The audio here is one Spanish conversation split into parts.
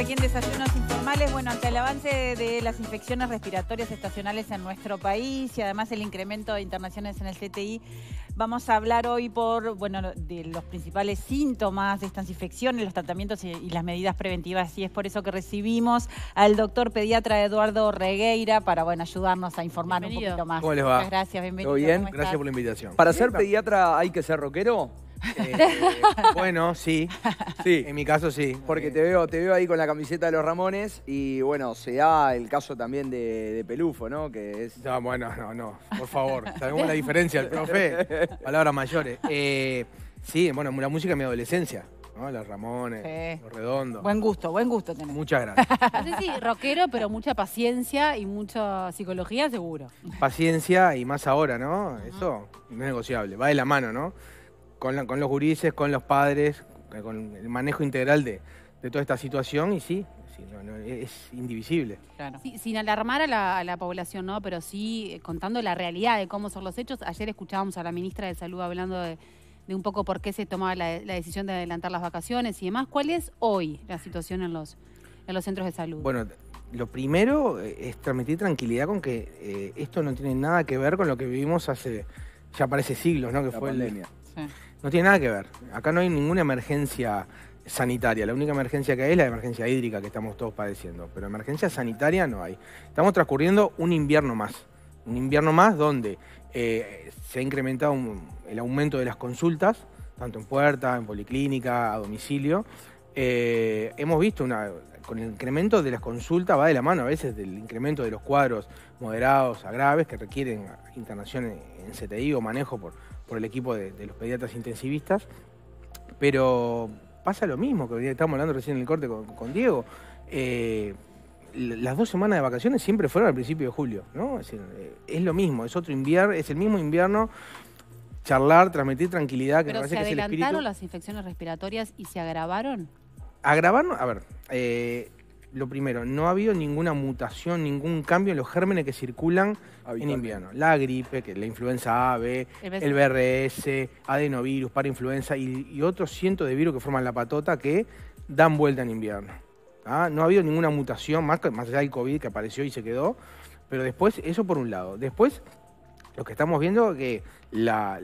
aquí en Desayunos Informales. Bueno, ante el avance de las infecciones respiratorias estacionales en nuestro país y además el incremento de internaciones en el CTI, vamos a hablar hoy por, bueno, de los principales síntomas de estas infecciones, los tratamientos y las medidas preventivas. Y es por eso que recibimos al doctor pediatra Eduardo Regueira para, bueno, ayudarnos a informar un poquito más. gracias, bienvenido. ¿Todo bien? Gracias por la invitación. ¿Para ser pediatra hay que ser rockero? Este, bueno, sí. Sí. En mi caso sí. Porque te veo, te veo ahí con la camiseta de los Ramones y bueno, se da el caso también de, Pelufo, ¿no? Que es. No, bueno, no, no. Por favor. Sabemos la diferencia, el profe. Palabras mayores. Eh, sí, bueno, la música es mi adolescencia. ¿no? Los Ramones, los redondos. Buen gusto, buen gusto tenés. Muchas gracias. No sé si rockero, pero mucha paciencia y mucha psicología, seguro. Paciencia y más ahora, ¿no? Eso no es negociable. Va de la mano, ¿no? con, los gurises, con los padres, eh, con el manejo integral de, toda esta situación y sí, e, es indivisible. sin alarmar a la, población, ¿no? Pero sí eh, contando la realidad de cómo son los hechos. Ayer escuchábamos a la ministra de Salud hablando de, un poco por qué se tomaba la, decisión de adelantar las vacaciones y demás. ¿Cuál es hoy la situación en los, centros de salud? Bueno, lo primero eh, es transmitir tranquilidad con que esto no tiene nada que ver con lo que vivimos hace, ya parece siglos, ¿no? Que la fue pandemia. El, sí. No tiene nada que ver. Acá no hay ninguna emergencia sanitaria. La única emergencia que hay es la emergencia hídrica que estamos todos padeciendo. Pero emergencia sanitaria no hay. Estamos transcurriendo un invierno más. Un invierno más donde eh, se ha incrementado el aumento de las consultas, tanto en puerta, en policlínica, a domicilio. Eh, hemos visto una, con el incremento de las consultas va de la mano a veces del incremento de los cuadros moderados a graves que requieren internación en, en CTI o manejo por, por el equipo de, los pediatras intensivistas, pero pasa lo mismo que estábamos hablando recién en el corte con, Diego. Eh, las dos semanas de vacaciones siempre fueron al principio de julio, ¿no? Es, eh, lo mismo, es otro invierno, es el mismo invierno charlar, transmitir tranquilidad, que Pero se adelantaron las infecciones respiratorias y se agravaron? Agravaron, a ver, eh, lo primero, no ha habido ninguna mutación, ningún cambio en los gérmenes que circulan en invierno. La gripe, que la influenza B, el BRS, adenovirus, para y, y otros cientos de virus que forman la patota que dan vuelta en invierno. ¿ah? No ha habido ninguna mutación, más, más allá del COVID que apareció y se quedó. Pero después, eso por un lado. Después, lo que estamos viendo es que la,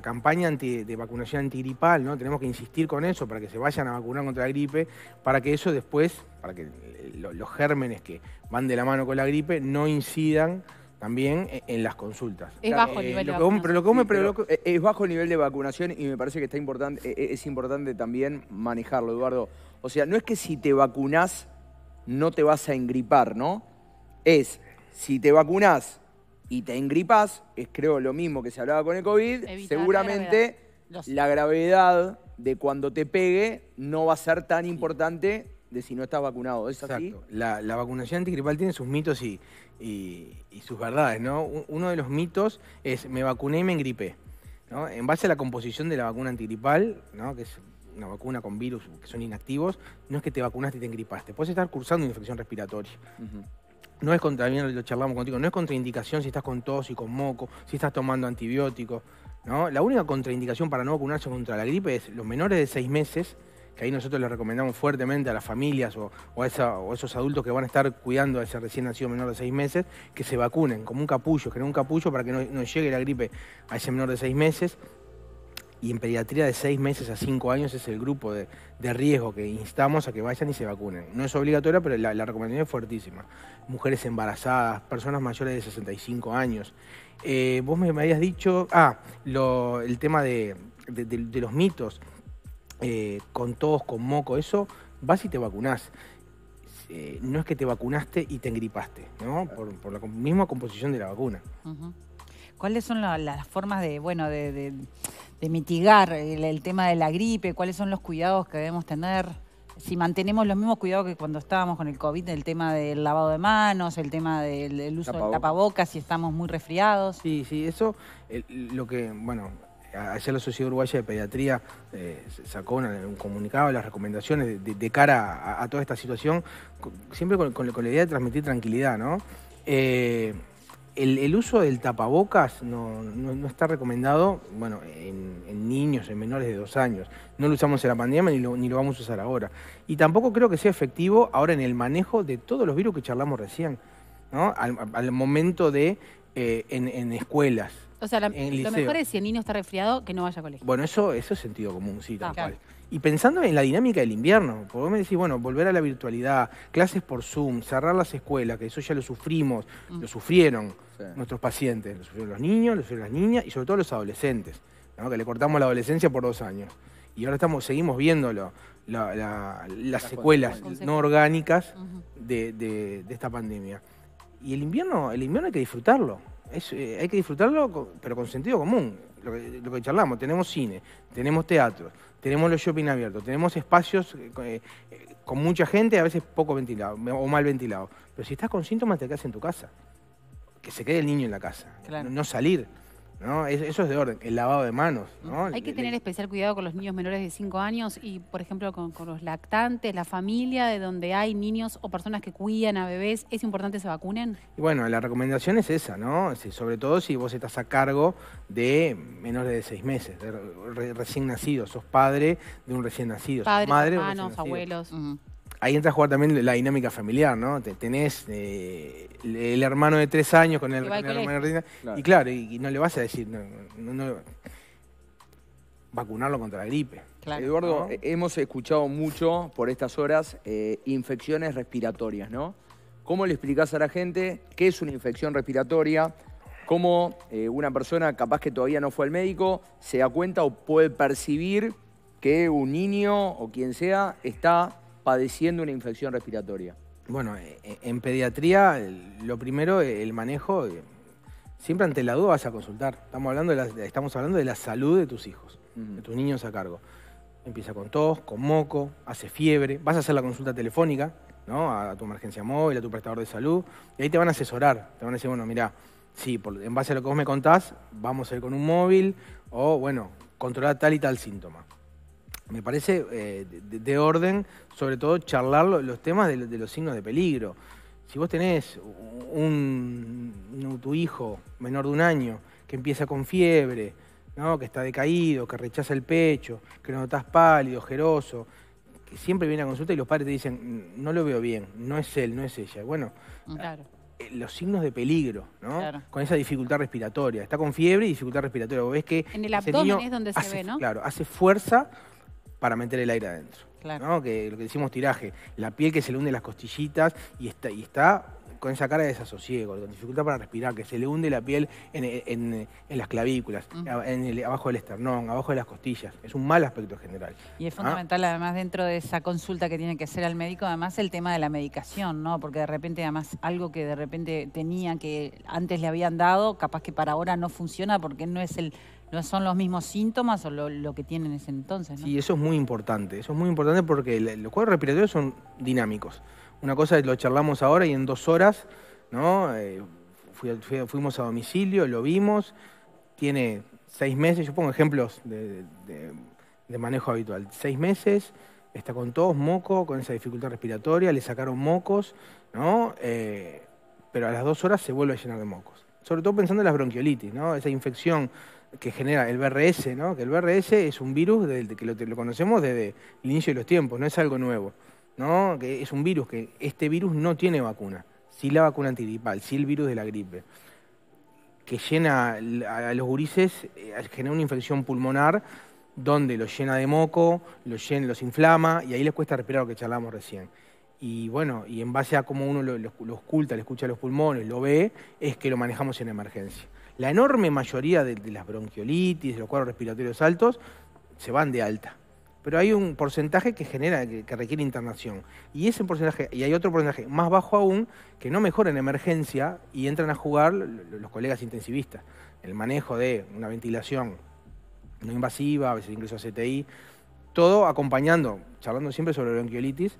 campaña de vacunación antigripal, ¿no? tenemos que insistir con eso para que se vayan a vacunar contra la gripe, para que eso después, para que los gérmenes que van de la mano con la gripe no incidan también e, en las consultas. Es bajo el eh, nivel de vacunación. pero lo que me pero es bajo nivel de vacunación y me parece que está importante, e, es importante también manejarlo, Eduardo. O sea, no es que si te vacunás no te vas a engripar, ¿no? Es, si te vacunás y te engripas, es creo lo mismo que se hablaba con el COVID, seguramente la gravedad. de cuando te pegue no va a ser tan importante de si no estás vacunado. ¿Es La, la, vacunación antigripal tiene sus mitos y, y, sus verdades, ¿no? Uno de los mitos es me vacuné y me engripé. En base a la composición de la vacuna antigripal, ¿no? que es una vacuna con virus que son inactivos, no es que te vacunaste y te engripaste. Puedes estar cursando una infección respiratoria no es contraindicación si estás con tos y con moco, si estás tomando antibióticos. ¿no? La única contraindicación para no vacunarse contra la gripe es los menores de seis meses, que ahí nosotros les recomendamos fuertemente a las familias o, a, esos adultos que van a estar cuidando a ese recién nacido menor de seis meses, que se vacunen como un capullo, que un capullo para que no, no llegue la gripe a ese menor de seis meses y en pediatría de seis meses a cinco años es el grupo de, riesgo que instamos a que vayan y se vacunen. No es obligatoria, pero la, recomendación es fuertísima. Mujeres embarazadas, personas mayores de 65 años. Eh, vos me, habías dicho, ah, lo, el tema de, los mitos, eh, con todos, con moco, eso, vas y te vacunás. Eh, no es que te vacunaste y te engripaste, ¿no? Por, la misma composición de la vacuna. ¿Cuáles son las formas de, bueno, de de mitigar el, tema de la gripe, cuáles son los cuidados que debemos tener, si mantenemos los mismos cuidados que cuando estábamos con el COVID, el tema del lavado de manos, el tema del, uso tapabocas. del tapabocas, si estamos muy resfriados. Sí, sí, eso, lo que, bueno, ayer la Sociedad Uruguaya de Pediatría eh, sacó un comunicado, las recomendaciones de, cara a, toda esta situación, siempre con, la idea de transmitir tranquilidad, ¿no? Eh, el, uso del tapabocas no, no, está recomendado, bueno, en, niños, en menores de dos años. No lo usamos en la pandemia ni lo, ni lo vamos a usar ahora. Y tampoco creo que sea efectivo ahora en el manejo de todos los virus que charlamos recién, ¿no? Al, momento de eh, en, en, escuelas. O sea, lo mejor es si el niño está resfriado que no vaya a colegio. Bueno, eso, eso es sentido común, sí, tal ah, y pensando en la dinámica del invierno, porque vos me decís, bueno, volver a la virtualidad, clases por Zoom, cerrar las escuelas, que eso ya lo sufrimos, mm. lo sufrieron nuestros pacientes, lo sufrieron los niños, lo sufrieron las niñas y sobre todo los adolescentes, ¿no? que le cortamos la adolescencia por dos años. Y ahora estamos, seguimos viendo las, secuelas no orgánicas de, esta pandemia. Y el invierno, el invierno hay que disfrutarlo. Eh, hay que disfrutarlo, pero con sentido común. Lo que, lo que, charlamos, tenemos cine, tenemos teatro, tenemos los shopping abiertos, tenemos espacios eh, eh, con mucha gente, a veces poco ventilado o mal ventilado. Pero si estás con síntomas, te quedas en tu casa. Que se quede el niño en la casa. no salir. ¿no? Eso es de orden, el lavado de manos, ¿no? Hay que tener especial cuidado con los niños menores de 5 años y, por ejemplo, con, los lactantes, la familia de donde hay niños o personas que cuidan a bebés, ¿es importante que se vacunen? Y bueno, la recomendación es esa, ¿no? sobre todo si vos estás a cargo de menores de 6 meses, de recién nacidos, sos padre de un recién nacido, Padres, madre hermanos, abuelos ahí entra a jugar también la dinámica familiar, ¿no? tenés eh, el hermano de tres años con el, hermano de este. Y claro, y, no le vas a decir, vacunarlo contra la gripe. Eduardo, eh, hemos escuchado mucho por estas horas eh, infecciones respiratorias, ¿no? ¿Cómo le explicás a la gente qué es una infección respiratoria? ¿Cómo una persona capaz que todavía no fue al médico se da cuenta o puede percibir que un niño o quien sea está padeciendo una infección respiratoria? Bueno, eh, eh, en pediatría lo primero, eh, el manejo, siempre ante la duda vas a consultar. Estamos hablando de la, estamos hablando de la salud de tus hijos, de tus niños a cargo. Empieza con tos, con moco, hace fiebre, vas a hacer la consulta telefónica, ¿no? A tu emergencia móvil, a tu prestador de salud, y ahí te van a asesorar, te van a decir, bueno, mira, sí, en base a lo que vos me contás, vamos a ir con un móvil, o bueno, controlar tal y tal síntoma me parece eh, de, orden, sobre todo charlar los temas de, los signos de peligro. Si vos tenés un, tu hijo menor de un año que empieza con fiebre, que está decaído, que rechaza el pecho, que lo notas pálido, ojeroso, que siempre viene a consulta y los padres te dicen, no lo veo bien, no es él, no es ella. Bueno, mm, eh, los signos de peligro, Con esa dificultad respiratoria. Está con fiebre y dificultad respiratoria. que. En el abdomen es donde se ve, ¿no? Claro, hace fuerza para meter el aire adentro. Claro. ¿no? Que lo que decimos tiraje, la piel que se le hunde las costillitas y está, y está con esa cara de desasosiego, con dificultad para respirar, que se le hunde la piel en, las clavículas, en el, abajo del esternón, abajo de las costillas. Es un mal aspecto general. Y es ¿ah? fundamental, además, dentro de esa consulta que tiene que hacer al médico, además el tema de la medicación, ¿no? Porque de repente, además, algo que de repente tenía que antes le habían dado, capaz que para ahora no funciona porque no es el no son los mismos síntomas o lo, que tienen en ese entonces. Sí, eso es muy importante. Eso es muy importante porque los cuadros respiratorios son dinámicos. Una cosa es lo charlamos ahora y en dos horas, ¿no? Eh, fuimos a domicilio, lo vimos, tiene seis meses, yo pongo ejemplos de, manejo habitual, seis meses, está con todos moco, con esa dificultad respiratoria, le sacaron mocos, ¿no? Eh, pero a las dos horas se vuelve a llenar de mocos. Sobre todo pensando en las bronquiolitis, ¿no? Esa infección que genera el BRS, ¿no? Que el BRS es un virus que lo, conocemos desde el inicio de los tiempos, no es algo nuevo, ¿no? Que es un virus que este virus no tiene vacuna, sí la vacuna antigripal, sí el virus de la gripe, que llena a los gurises, eh, genera una infección pulmonar donde los llena de moco, los los inflama y ahí les cuesta respirar lo que charlamos recién. Y bueno, y en base a cómo uno lo, lo oculta, le escucha los pulmones, lo ve, es que lo manejamos en emergencia la enorme mayoría de, las bronquiolitis, de los cuadros respiratorios altos, se van de alta pero hay un porcentaje que genera, que, requiere internación. Y ese porcentaje, y hay otro porcentaje más bajo aún, que no mejora en emergencia y entran a jugar los colegas intensivistas. El manejo de una ventilación no invasiva, a veces incluso CTI, todo acompañando, charlando siempre sobre bronquiolitis,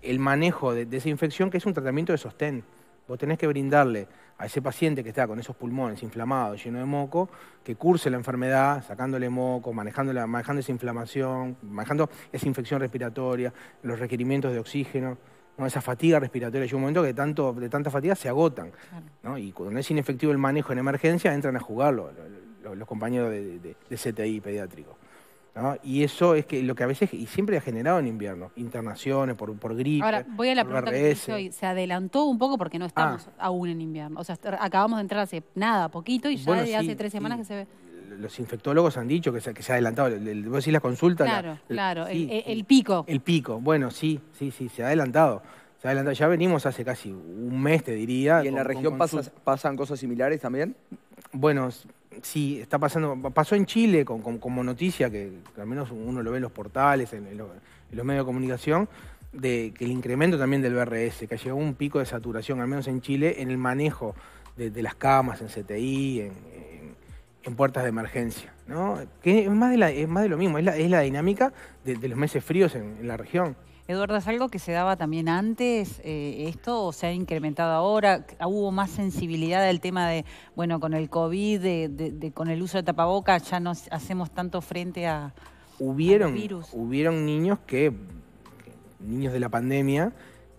el manejo de esa infección, que es un tratamiento de sostén. Vos tenés que brindarle a ese paciente que está con esos pulmones inflamados, lleno de moco, que curse la enfermedad, sacándole moco, manejando esa inflamación, manejando esa infección respiratoria, los requerimientos de oxígeno, esa fatiga respiratoria. Llega un momento que tanto, de tanta fatiga se agotan. Y cuando es inefectivo el manejo en emergencia, entran a jugarlo los, compañeros de, de CTI pediátrico. Y eso es que lo que a veces, y siempre ha generado en invierno, internaciones por, por gripe. Ahora, voy a la pregunta Se adelantó un poco porque no ah. estamos aún en invierno. O sea, acabamos de entrar hace nada, poquito, y ya hace tres semanas que se ve los infectólogos han dicho que se, ha adelantado. vos decís la consulta. Claro, claro, el, pico. El pico, bueno, sí, sí, sí, se ha adelantado. Se ha adelantado. Ya venimos hace casi un mes, te diría. ¿Y en la región pasan cosas similares también? Bueno, sí, está pasando. Pasó en Chile como noticia, que, al menos uno lo ve en los portales, en, los medios de comunicación, de que el incremento también del BRS, que ha llegado a un pico de saturación, al menos en Chile, en el manejo de, las camas, en CTI, en, puertas de emergencia. Que es, más de lo mismo, es la, dinámica de los meses fríos en la región. Eduardo, ¿es algo que se daba también antes eh, esto o se ha incrementado ahora? ¿Hubo más sensibilidad al tema de, bueno, con el COVID, de, con el uso de tapabocas, ya no hacemos tanto frente a, hubieron, virus? Hubieron niños que, niños de la pandemia,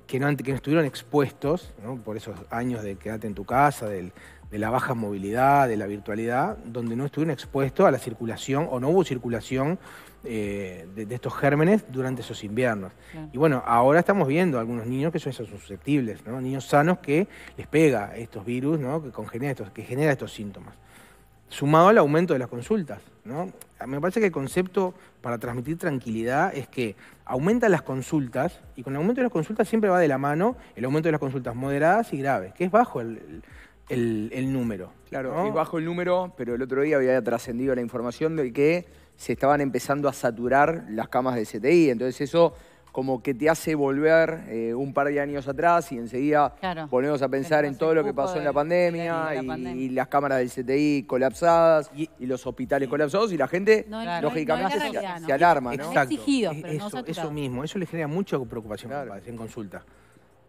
que no, que no estuvieron expuestos, por esos años de quedarte en tu casa, del de la baja movilidad, de la virtualidad, donde no estuvieron expuestos a la circulación o no hubo circulación eh, de, estos gérmenes durante esos inviernos. Y bueno, ahora estamos viendo algunos niños que son, esos susceptibles, ¿no? niños sanos que les pega estos virus, ¿no? que, estos, que genera estos síntomas. Sumado al aumento de las consultas. ¿no? Me parece que el concepto para transmitir tranquilidad es que aumentan las consultas y con el aumento de las consultas siempre va de la mano el aumento de las consultas moderadas y graves, que es bajo el el, número. Claro, bajo el número, pero el otro día había trascendido la información de que se estaban empezando a saturar las camas del CTI. Entonces eso como que te hace volver eh, un par de años atrás y enseguida volvemos a pensar en todo lo que pasó en la, pandemia, y, las cámaras del CTI colapsadas y, los hospitales colapsados y la gente lógicamente se, alarma. ¿no? eso, mismo, eso le genera mucha preocupación en consulta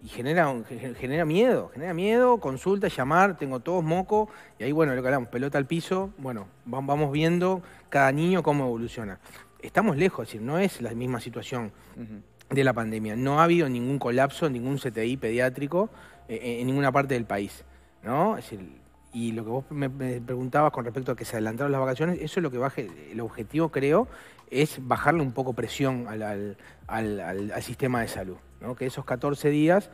y genera, genera miedo, genera miedo, consulta, llamar, tengo todos moco, y ahí bueno, lo que hablamos, pelota al piso, bueno, vamos viendo cada niño cómo evoluciona. Estamos lejos, es decir, no es la misma situación de la pandemia, no ha habido ningún colapso, ningún CTI pediátrico eh, eh, en ninguna parte del país, ¿no? y lo que vos me, preguntabas con respecto a que se adelantaron las vacaciones, eso es lo que baje, el objetivo creo, es bajarle un poco presión al, al, al sistema de salud que esos 14 días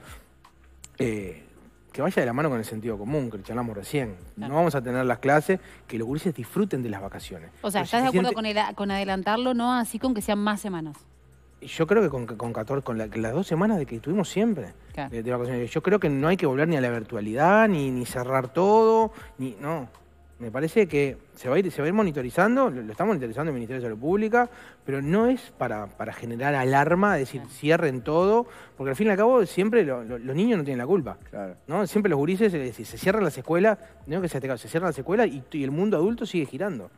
eh, que vaya de la mano con el sentido común, que lo charlamos recién. No vamos a tener las clases, que los gurises disfruten de las vacaciones. O sea, ¿estás de acuerdo con, adelantarlo, no así con que sean más semanas? Yo creo que con, 14, con las dos semanas de que estuvimos siempre vacaciones. Yo creo que no hay que volver ni a la virtualidad, ni, ni cerrar todo, ni no me parece que se va a ir, se va a ir monitorizando, lo, está monitorizando el Ministerio de Salud Pública, pero no es para, generar alarma, decir cierren todo, porque al fin y al cabo siempre los niños no tienen la culpa. ¿no? Siempre los gurises, si se cierran las escuelas, no que se se cierran las escuelas y, el mundo adulto sigue girando.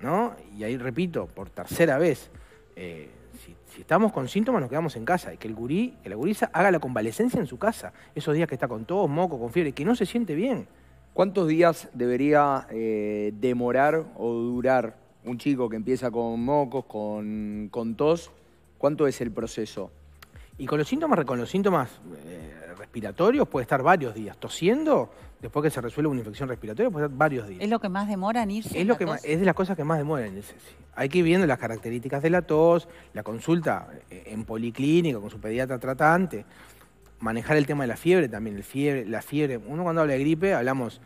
¿no? Y ahí repito, por tercera vez, eh, si, estamos con síntomas nos quedamos en casa. Y que el gurí, que la gurisa haga la convalecencia en su casa, esos días que está con todo moco, con fiebre, que no se siente bien. ¿Cuántos días debería eh, demorar o durar un chico que empieza con mocos, con, tos? ¿Cuánto es el proceso? Y con los síntomas, con los síntomas eh, respiratorios puede estar varios días. Tosiendo, después que se resuelve una infección respiratoria, puede estar varios días. ¿Es lo que más demora en irse? Es, lo que es de las cosas que más demoran en Hay que ir viendo las características de la tos, la consulta eh, en policlínica con su pediatra tratante manejar el tema de la fiebre también, el fiebre, la fiebre. Uno cuando habla de gripe hablamos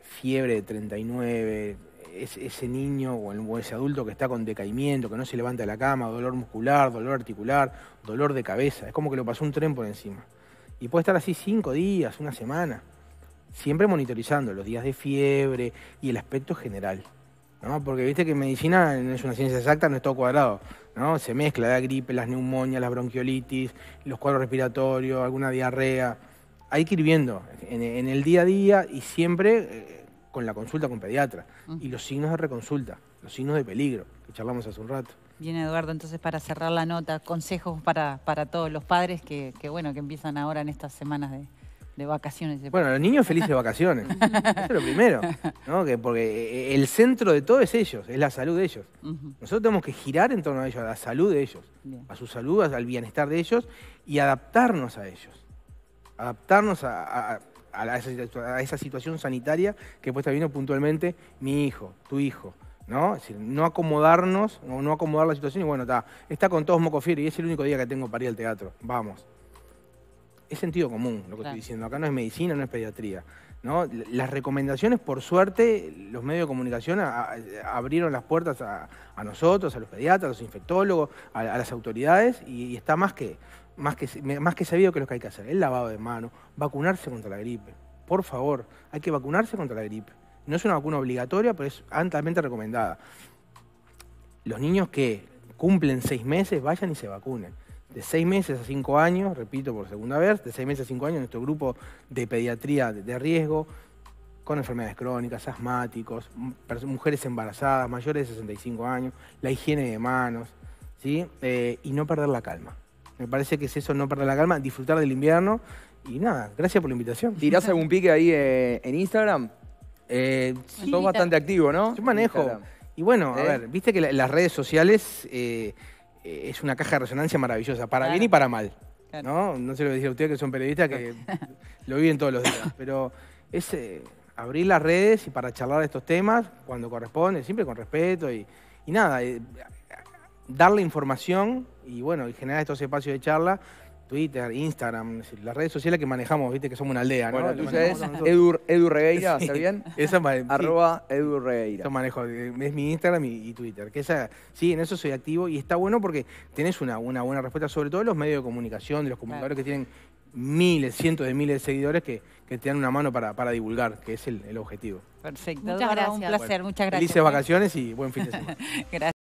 fiebre de 39, ese niño o, o, ese adulto que está con decaimiento, que no se levanta de la cama, dolor muscular, dolor articular, dolor de cabeza. Es como que lo pasó un tren por encima. Y puede estar así cinco días, una semana. Siempre monitorizando los días de fiebre y el aspecto general. ¿no? Porque viste que medicina no es una ciencia exacta, no es todo cuadrado, ¿no? Se mezcla la gripe, las neumonías, las bronquiolitis, los cuadros respiratorios, alguna diarrea. Hay que ir viendo en, el día a día y siempre eh, con la consulta con pediatra. Mm. Y los signos de reconsulta, los signos de peligro, que charlamos hace un rato. Bien, Eduardo, entonces para cerrar la nota, consejos para, todos los padres que, bueno, que empiezan ahora en estas semanas de, de vacaciones. Bueno, los niños felices de vacaciones. Eso es lo primero. ¿no? Que porque eh, el centro de todo es ellos, es la salud de ellos. Nosotros tenemos que girar en torno a ellos, a la salud de ellos, a su salud, al bienestar de ellos y adaptarnos a ellos. Adaptarnos a, esa situación sanitaria que puede estar viendo puntualmente mi hijo, tu hijo. ¿no? Es decir, no acomodarnos, no, no acomodar la situación y bueno, está, está con todos fiero y es el único día que tengo para ir al teatro. Vamos es sentido común lo que estoy diciendo. Acá no es medicina, no es pediatría. ¿no? Las recomendaciones, por suerte, los medios de comunicación abrieron las puertas a, nosotros, a los pediatras, a los infectólogos, a, las autoridades, y, está más que, más, que, más que sabido que lo que hay que hacer. El lavado de manos, vacunarse contra la gripe. Por favor, hay que vacunarse contra la gripe. No es una vacuna obligatoria, pero es altamente recomendada. Los niños que cumplen seis meses, vayan y se vacunen de seis meses a cinco años, repito por segunda vez, de seis meses a cinco años, nuestro grupo de pediatría de riesgo, con enfermedades crónicas, asmáticos, mujeres embarazadas, mayores de 65 años, la higiene de manos, ¿sí? Eh, y no perder la calma. Me parece que es eso, no perder la calma, disfrutar del invierno. Y nada, gracias por la invitación. ¿Tirás algún pique ahí eh, en Instagram? Eh, bastante activo, ¿no? Yo manejo. Y bueno, a eh. ver, viste que las redes sociales eh, es una caja de resonancia maravillosa, para bien y para mal. ¿no? no se lo decía a usted a ustedes que son periodistas que lo viven todos los días, pero es eh, abrir las redes y para charlar estos temas cuando corresponde, siempre con respeto y, nada, eh, darle información y bueno, y generar estos espacios de charla Twitter, Instagram, las redes sociales que manejamos, viste que somos una aldea, ¿no? Bueno, ya es Edu, Edu Regueira, ¿está bien? Esa Arroba manejo, eh, es mi Instagram y, Twitter. Que esa, sí, en eso soy activo y está bueno porque tenés una, una buena respuesta, sobre todo los medios de comunicación, de los comunicadores que tienen miles, cientos de miles de seguidores que, que te dan una mano para, divulgar, que es el, el objetivo. Perfecto. Muchas gracias. Un placer, muchas gracias. Felices ¿eh? vacaciones y buen fin de semana. gracias.